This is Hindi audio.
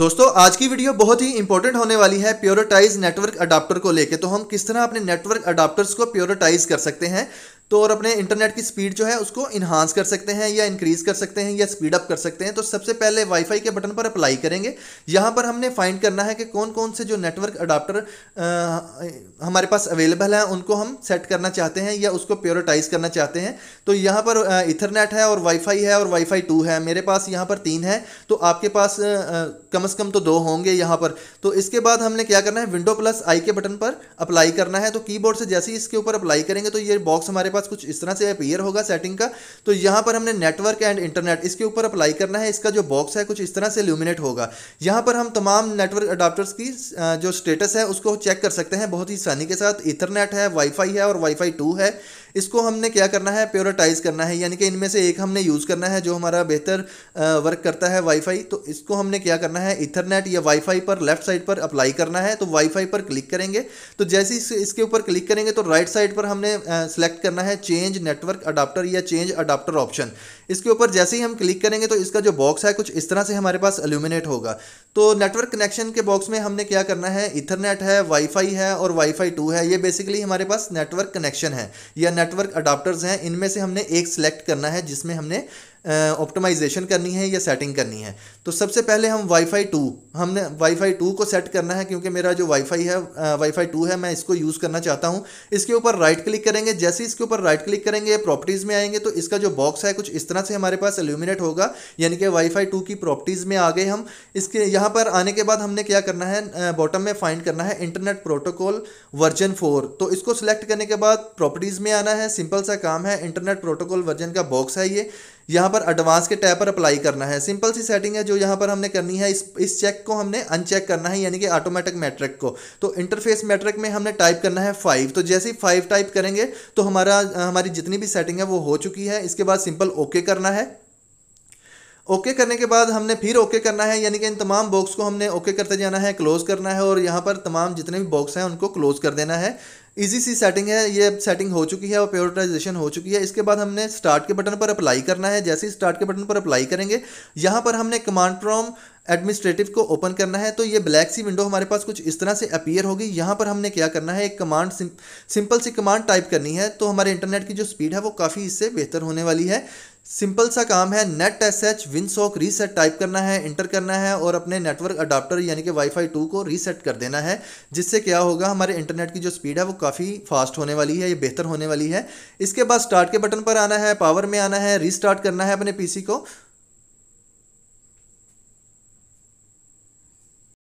दोस्तों आज की वीडियो बहुत ही इंपॉर्टेंट होने वाली है प्योरोटाइज नेटवर्क अडाप्टर को लेके तो हम किस तरह अपने नेटवर्क अडाप्टर्स को प्योरटाइज कर सकते हैं तो और अपने इंटरनेट की स्पीड जो है उसको इन्हांस कर सकते हैं या इंक्रीज़ कर सकते हैं या स्पीड अप कर सकते हैं तो सबसे पहले वाईफाई के बटन पर अप्लाई करेंगे यहाँ पर हमने फाइंड करना है कि कौन कौन से जो नेटवर्क अडाप्टर हमारे पास अवेलेबल हैं उनको हम सेट करना चाहते हैं या उसको प्योरिटाइज करना चाहते हैं तो यहाँ पर इथरनेट है और वाईफाई है और वाईफाई टू है मेरे पास यहाँ पर तीन है तो आपके पास कम अज़ कम तो दो होंगे यहाँ पर तो इसके बाद हमने क्या करना है विंडो प्लस आई के बटन पर अप्लाई करना है तो की से जैसे ही इसके ऊपर अप्लाई करेंगे तो ये बॉक्स हमारे पास पास कुछ इस तरह से अपेयर होगा सेटिंग का तो यहाँ पर हमने नेटवर्क एंड इंटरनेट इसके ऊपर अप्लाई करना है इसका जो बॉक्स है कुछ इस तरह से ल्यूमिनेट होगा यहाँ पर हम तमाम नेटवर्क अडाप्टर्स की जो स्टेटस है उसको चेक कर सकते हैं बहुत ही आसानी के साथ इथरनेट है वाईफाई है और वाईफाई टू है इसको हमने क्या करना है प्योरिटाइज करना है यानी कि इनमें से एक हमने यूज़ करना है जो हमारा बेहतर वर्क करता है वाईफाई तो इसको हमने क्या करना है इथरनेट या वाईफाई पर लेफ्ट साइड पर अप्लाई करना है तो वाईफाई पर क्लिक करेंगे तो जैसे इसके ऊपर क्लिक करेंगे तो राइट साइड पर हमने सेलेक्ट करना है चेंज नेटवर्क अडाप्टर या चेंज अडाप्टर ऑप्शन इसके ऊपर जैसे ही हम क्लिक करेंगे तो इसका जो बॉक्स है कुछ इस तरह से हमारे पास एल्यूमिनेट होगा तो नेटवर्क कनेक्शन के बॉक्स में हमने क्या करना है इथरनेट है वाईफाई है और वाईफाई टू है ये बेसिकली हमारे पास नेटवर्क कनेक्शन है या नेटवर्क अडाप्टर्स हैं इनमें से हमने एक सेलेक्ट करना है जिसमें हमने ऑप्टिमाइजेशन करनी है या सेटिंग करनी है तो सबसे पहले हम वाईफाई टू हमने वाईफाई टू को सेट करना है क्योंकि मेरा जो वाईफाई है वाईफाई टू है मैं इसको यूज़ करना चाहता हूँ इसके ऊपर राइट क्लिक करेंगे जैसे इसके ऊपर राइट क्लिक करेंगे प्रॉपर्टीज़ में आएंगे तो इसका जो बॉक्स है कुछ इस तरह से हमारे पास एल्यूमिनेट होगा यानी कि वाईफाई टू की प्रॉपर्टीज़ में आ गए हम इसके यहाँ पर आने के बाद हमने क्या करना है बॉटम में फाइंड करना है इंटरनेट प्रोटोकॉल वर्जन फोर तो इसको सिलेक्ट करने के बाद प्रॉपर्टीज़ में आना है सिंपल सा काम है इंटरनेट प्रोटोकॉल वर्जन का बॉक्स है ये यहाँ पर एडवांस के टैब पर अप्लाई करना है सिंपल सी सेटिंग है जो यहाँ पर हमने करनी है इस इस चेक को हमने अनचेक करना है यानी कि ऑटोमेटिक मैट्रिक को तो इंटरफेस मैट्रिक में हमने टाइप करना है फाइव तो जैसे ही फाइव टाइप करेंगे तो हमारा हमारी जितनी भी सेटिंग है वो हो चुकी है इसके बाद सिंपल ओके करना है ओके करने के बाद हमने फिर ओके करना है यानी कि इन तमाम बॉक्स को हमने ओके करते जाना है क्लोज़ करना है और यहाँ पर तमाम जितने भी बॉक्स हैं उनको क्लोज़ कर देना है इजी सी सेटिंग है ये सेटिंग हो चुकी है और प्योरिटाइजेशन हो चुकी है इसके बाद हमने स्टार्ट के बटन पर अप्लाई करना है जैसे ही स्टार्ट के बटन पर अप्लाई करेंगे यहाँ पर हमने कमांड फ्रॉम एडमिनिस्ट्रेटिव को ओपन करना है तो ये ब्लैक सी विंडो हमारे पास कुछ इस तरह से अपीयर होगी यहाँ पर हमने क्या करना है एक कमांड सिंपल सी कमांड टाइप करनी है तो हमारे इंटरनेट की जो स्पीड है वो काफ़ी इससे बेहतर होने वाली है सिंपल सा काम है net S H winsock reset type करना है इंटर करना है और अपने नेटवर्क अडाप्टर यानी कि वाईफाई टू को रीसेट कर देना है जिससे क्या होगा हमारे इंटरनेट की जो स्पीड है वो काफ़ी फास्ट होने वाली है ये बेहतर होने वाली है इसके बाद स्टार्ट के बटन पर आना है पावर में आना है रीस्टार्ट करना है अपने पीसी को